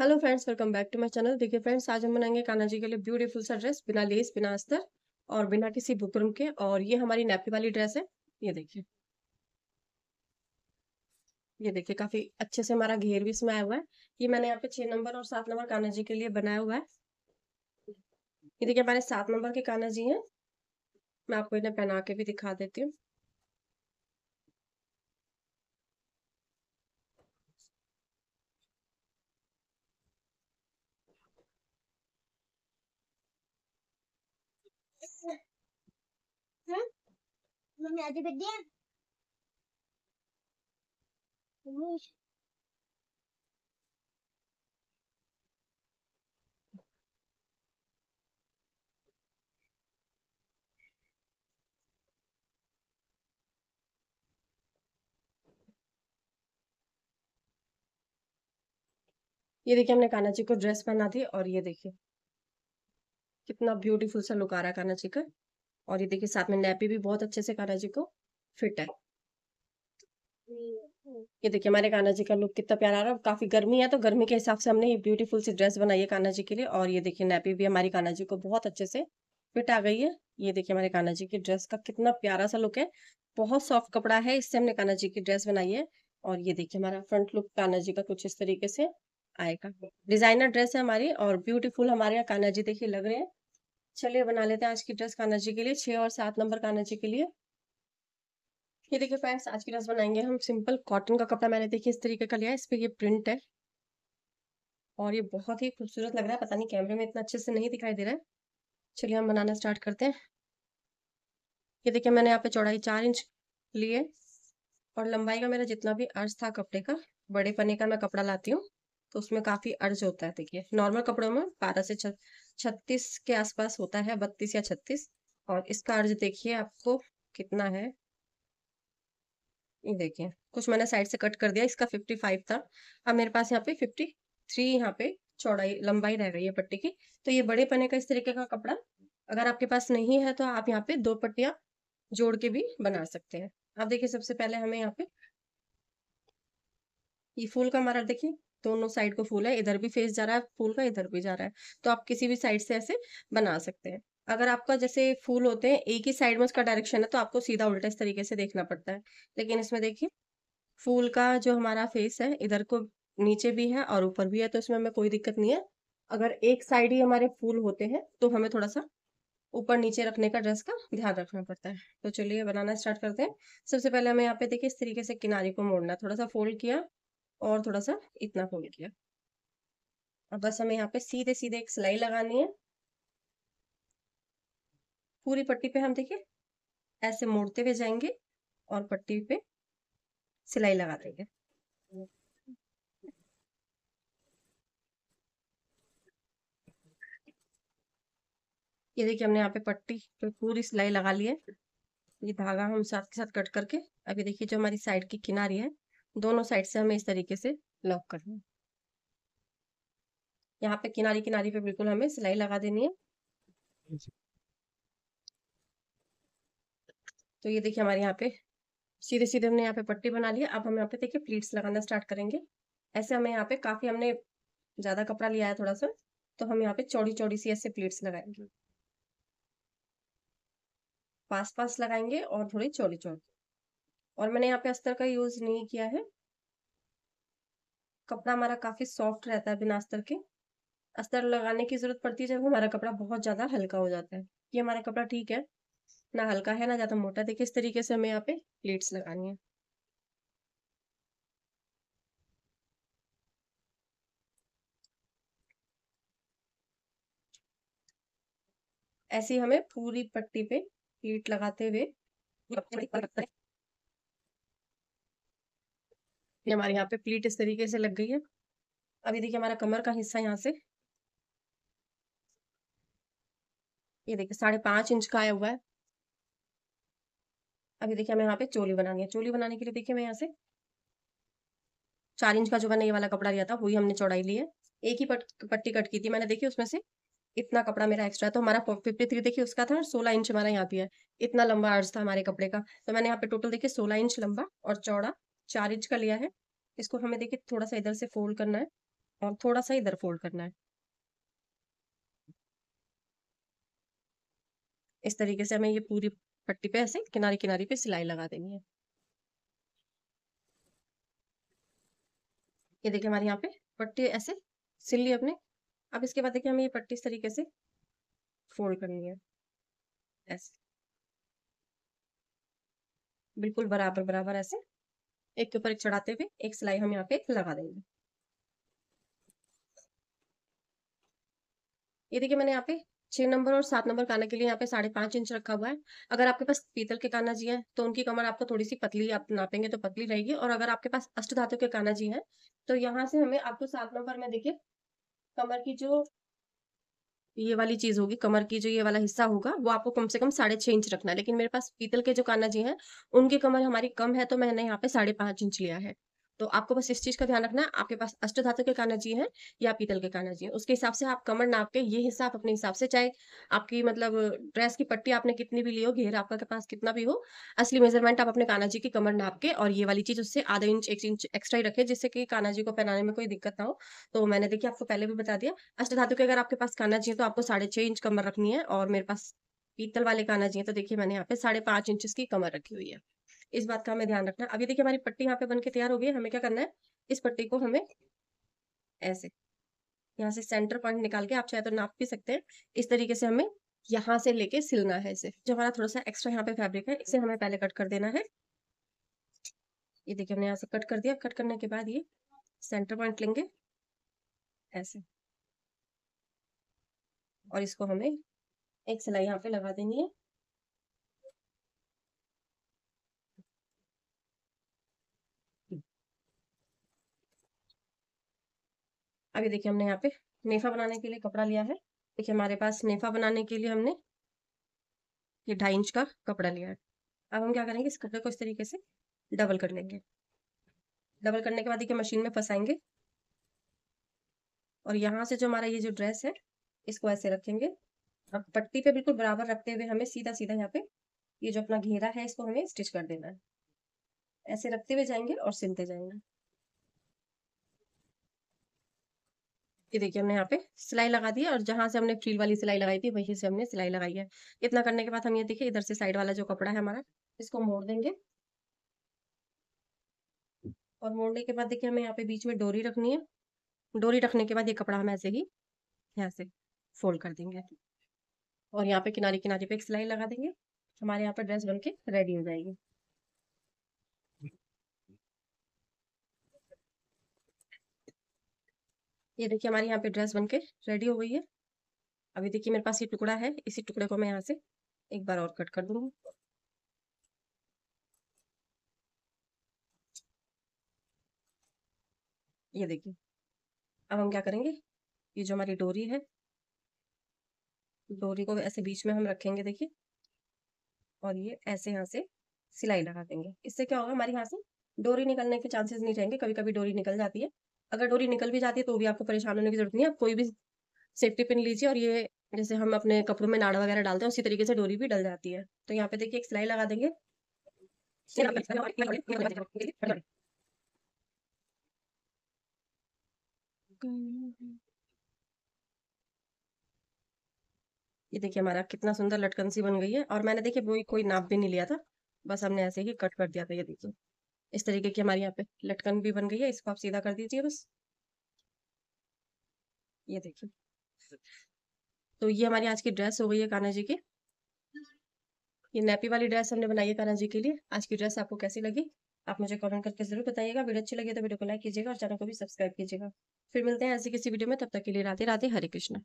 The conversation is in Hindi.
Hello friends welcome back to my channel देखिए फ्रेंड्स आज हम बनाएंगे कान्हा जी के लिए ब्यूटीफुल सा ड्रेस बिना लेस बिना अस्तर और बिना किसी बुकरम के और ये हमारी नैपी वाली ड्रेस है ये देखिए ये देखिए काफी अच्छे से हमारा घेर भी इसमें आया हुआ है ये मैंने यहाँ पे छह नंबर और सात नंबर कान्हा जी के लिए बनाया हुआ है ये देखिए हमारे सात नंबर के कान्हा जी है मैं आपको इन्हें पहना के भी दिखा देती हूँ Abi acı bediyim. Olmuş. ये देखिए हमने कानाची को ड्रेस पहना थी और ये देखिए कितना ब्यूटीफुल सा लुक आ रहा है कान्हा का और ये देखिए साथ में नैपी भी बहुत अच्छे से कान्हा जी को फिट है हम्म, हम्म। ये देखिए हमारे कान्हा जी का लुक कितना प्यारा आ रहा है काफी गर्मी है तो गर्मी के हिसाब से हमने ये ब्यूटीफुल सी ड्रेस बनाई है कान्हा जी के लिए और ये देखिए नैपी भी हमारी कान्हा जी को बहुत अच्छे से फिट आ गई है ये देखिए हमारे कान्हा जी की ड्रेस का कितना प्यारा सा लुक है बहुत सॉफ्ट कपड़ा है इससे हमने कान्हा जी की ड्रेस बनाई है और ये देखिए हमारा फ्रंट लुक कान्हा जी का कुछ इस तरीके से आएगा डिजाइनर ड्रेस है हमारी और ब्यूटीफुल हमारे यहाँ कान्हा जी देखिए लग रहे हैं चलिए बना लेते हैं आज की ड्रेस जी के लिए छः और सात नंबर जी के लिए ये देखिए फ्रेंड्स आज की ड्रेस बनाएंगे हम सिंपल कॉटन का कपड़ा मैंने देखिए इस तरीके का लिया है इस पर ये प्रिंट है और ये बहुत ही खूबसूरत लग रहा है पता नहीं कैमरे में इतना अच्छे से नहीं दिखाई दे रहा है चलिए हम बनाना स्टार्ट करते हैं ये देखिए मैंने यहाँ पे चौड़ाई चार इंच लिए और लंबाई का मेरा जितना भी अर्ज था कपड़े का बड़े पने का मैं कपड़ा लाती हूँ तो उसमें काफी अर्ज होता है देखिए नॉर्मल कपड़ों में बारह से छत्तीस के आसपास होता है बत्तीस या छत्तीस और इसका अर्ज देखिए आपको कितना है ये देखिए कुछ मैंने साइड से कट कर दिया इसका फिफ्टी फाइव था अब मेरे पास यहाँ पे फिफ्टी थ्री यहाँ पे चौड़ाई लंबाई रह गई है पट्टी की तो ये बड़े पने का इस तरीके का कपड़ा अगर आपके पास नहीं है तो आप यहाँ पे दो पट्टियां जोड़ के भी बना सकते हैं आप देखिए सबसे पहले हमें यहाँ पे ये फूल का हमारा देखिए दोनों साइड को फूल है इधर भी फेस जा रहा है फूल का इधर भी जा रहा है तो आप किसी भी साइड से ऐसे बना सकते हैं अगर आपका जैसे फूल होते हैं एक ही साइड में उसका डायरेक्शन है तो आपको सीधा उल्टा इस तरीके से देखना पड़ता है लेकिन इसमें देखिए फूल का जो हमारा फेस है इधर को नीचे भी है और ऊपर भी है तो इसमें हमें कोई दिक्कत नहीं है अगर एक साइड ही हमारे फूल होते हैं तो हमें थोड़ा सा ऊपर नीचे रखने का ड्रेस का ध्यान रखना पड़ता है तो चलिए बनाना स्टार्ट करते हैं सबसे पहले हमें यहाँ पे देखिए इस तरीके से किनारे को मोड़ना थोड़ा सा फोल्ड किया और थोड़ा सा इतना फोल्ड किया अब बस हमें यहाँ पे सीधे सीधे एक सिलाई लगानी है पूरी पट्टी पे हम देखिए ऐसे मोड़ते हुए जाएंगे और पट्टी पे सिलाई लगा देंगे ये देखिए हमने यहाँ पे पट्टी पे पूरी सिलाई लगा ली है ये धागा हम साथ के साथ कट करके अभी देखिए जो हमारी साइड की किनारी है दोनों साइड से हमें इस तरीके से लॉक करना है यहाँ पे किनारी किनारी पे बिल्कुल हमें सिलाई लगा देनी है तो ये देखिए हमारे यहाँ पे सीधे सीधे हमने यहाँ पे पट्टी बना लिया अब हम यहाँ पे देखिए प्लीट्स लगाना स्टार्ट करेंगे ऐसे हमें यहाँ पे काफी हमने ज्यादा कपड़ा लिया है थोड़ा सा तो हम यहाँ पे चौड़ी चौड़ी सी ऐसे प्लीट्स लगाएंगे पास पास लगाएंगे और थोड़ी चौड़ी चौड़ी और मैंने यहाँ पे अस्तर का यूज नहीं किया है कपड़ा हमारा काफी सॉफ्ट रहता है बिना अस्तर के अस्तर लगाने की जरूरत पड़ती है जब हमारा कपड़ा बहुत ज्यादा हल्का हो जाता है ये हमारा कपड़ा ठीक है ना हल्का है ना ज्यादा मोटा देखिए इस तरीके से हमें यहाँ पे प्लेट्स लगानी है ऐसी हमें पूरी पट्टी पे प्लेट लगाते हुए ये हमारे यहाँ पे प्लीट इस तरीके से लग गई है अभी देखिए हमारा कमर का हिस्सा यहाँ से ये देखिए साढ़े पांच इंच का आया हुआ है अभी देखिए हमें यहाँ पे चोली बनानी है चोली बनाने के लिए देखिए मैं यहाँ से चार इंच का जो मैंने ये वाला कपड़ा लिया था वही हमने चौड़ाई ली है एक ही पट, पट्टी कट की थी मैंने देखी उसमें से इतना कपड़ा मेरा एक्स्ट्रा तो हमारा फिफ्टी थ्री देखिए उसका था और सोलह इंच हमारा यहाँ पे है इतना लंबा अर्ज था हमारे कपड़े का तो मैंने यहाँ पे टोटल देखिए सोलह इंच लंबा और चौड़ा चार इंच का लिया है इसको हमें देखिए थोड़ा सा इधर से फोल्ड करना है और थोड़ा सा इधर फोल्ड करना है इस तरीके से हमें ये पूरी पट्टी पे ऐसे किनारे किनारे पे सिलाई लगा देनी है ये देखिए हमारे यहाँ पे पट्टी ऐसे सिल ली अपने अब इसके बाद देखिए हमें ये पट्टी इस तरीके से फोल्ड करनी है ऐसे बिल्कुल बराबर बराबर ऐसे एक के ऊपर एक चढ़ाते हुए एक सिलाई हम यहाँ पे लगा देंगे ये देखिए मैंने यहाँ पे छह नंबर और सात नंबर काना के लिए यहाँ पे साढ़े पांच इंच रखा हुआ है अगर आपके पास पीतल के काना जी है तो उनकी कमर आपको थोड़ी सी पतली आप नापेंगे तो पतली रहेगी और अगर आपके पास अष्ट धातु के काना जी है तो यहाँ से हमें आपको सात नंबर में देखिए कमर की जो ये वाली चीज होगी कमर की जो ये वाला हिस्सा होगा वो आपको कम से कम साढ़े छह इंच रखना है लेकिन मेरे पास पीतल के जो कान्हा जी हैं उनकी कमर हमारी कम है तो मैंने यहाँ पे साढ़े पांच इंच लिया है तो आपको बस इस चीज का ध्यान रखना है आपके पास अष्ट धातु के कानाजी हैं या पीतल के कानाजी हैं उसके हिसाब से आप कमर नाप के ये हिस्सा आप अपने हिसाब से चाहे आपकी मतलब ड्रेस की पट्टी आपने कितनी भी ली हो घेर आपका के पास कितना भी हो असली मेजरमेंट आप अपने कानाजी की कमर नाप के और ये वाली चीज उससे आधा इंच एक इंच एक्स्ट्रा ही रखे जिससे कि कानाजी को पहनाने में कोई दिक्कत ना हो तो मैंने देखिए आपको पहले भी बता दिया अष्ट धातु के अगर आपके पास कानाजी है तो आपको साढ़े इंच कमर रखनी है और मेरे पास पीतल वाले कानाजी है तो देखिए मैंने यहाँ पे साढ़े इंच की कमर रखी हुई है इस बात का हमें ध्यान रखना अभी देखिए हमारी पट्टी यहाँ पे बन के तैयार हो गई है हमें क्या करना है इस पट्टी को हमें ऐसे यहाँ से सेंटर पॉइंट निकाल के आप चाहे तो नाप भी सकते हैं इस तरीके से हमें यहाँ से लेके सिलना है इसे जो हमारा थोड़ा सा एक्स्ट्रा यहाँ पे फेब्रिक है इसे हमें पहले कट कर देना है ये देखिए हमने यहाँ से कट कर दिया कट करने के बाद ये सेंटर पॉइंट लेंगे ऐसे और इसको हमें एक सिलाई यहाँ पे लगा देनी है अभी देखिए हमने यहाँ पे नेफा बनाने के लिए कपड़ा लिया है देखिए हमारे पास नेफा बनाने के लिए हमने ये ढाई इंच का कपड़ा लिया है अब हम क्या करेंगे इस कपड़े को इस तरीके से डबल कर लेंगे डबल करने के बाद देखिए मशीन में फंसाएंगे और यहाँ से जो हमारा ये जो ड्रेस है इसको ऐसे रखेंगे अब पट्टी पे बिल्कुल बराबर रखते हुए हमें सीधा सीधा यहाँ पे ये जो अपना घेरा है इसको हमें स्टिच कर देना है ऐसे रखते हुए जाएंगे और सिलते जाएंगे ये देखिए हमने यहाँ पे सिलाई लगा दी है और जहाँ से हमने फ्रील वाली सिलाई लगाई थी वहीं से हमने सिलाई लगाई है इतना करने के बाद हम ये देखिए इधर से साइड वाला जो कपड़ा है हमारा इसको मोड़ देंगे और मोड़ने के बाद देखिए हमें यहाँ पे बीच में डोरी रखनी है डोरी रखने के बाद ये कपड़ा हम ऐसे ही यहाँ से फोल्ड कर देंगे और यहाँ पे किनारे किनारे पे एक सिलाई लगा देंगे हमारे यहाँ पे ड्रेस बन के रेडी हो जाएगी ये देखिए हमारी यहाँ पे ड्रेस बनके रेडी हो गई है अभी देखिए मेरे पास ये टुकड़ा है इसी टुकड़े को मैं यहाँ से एक बार और कट कर दूंगी ये देखिए अब हम क्या करेंगे ये जो हमारी डोरी है डोरी को ऐसे बीच में हम रखेंगे देखिए और ये ऐसे यहाँ से सिलाई लगा देंगे इससे क्या होगा हमारे यहाँ से डोरी निकलने के चांसेस नहीं रहेंगे कभी कभी डोरी निकल जाती है अगर डोरी निकल भी जाती है तो भी आपको परेशान होने की जरूरत नहीं है आप कोई भी सेफ्टी पिन लीजिए और ये जैसे हम अपने कपड़ों में नाड़ा वगैरह डालते हैं उसी तरीके से डोरी भी डल जाती है तो यहाँ पे देखिए एक सिलाई लगा देंगे ये देखिए हमारा कितना सुंदर लटकन सी बन गई है और मैंने देखिए वो कोई नाप भी नहीं लिया था बस हमने ऐसे ही कट कर दिया था ये देखिए इस तरीके की हमारे यहाँ पे लटकन भी बन गई है इसको आप सीधा कर दीजिए बस ये देखिए तो ये हमारी आज की ड्रेस हो गई है कान्हा जी की ये नेपी वाली ड्रेस हमने बनाई है कान्हा जी के लिए आज की ड्रेस आपको कैसी लगी आप मुझे कमेंट करके जरूर बताइएगा वीडियो अच्छी लगी तो वीडियो को लाइक कीजिएगा और चैनल को भी सब्सक्राइब कीजिएगा फिर मिलते हैं ऐसी किसी वीडियो में तब तक के लिए राधे राधे हरे कृष्णा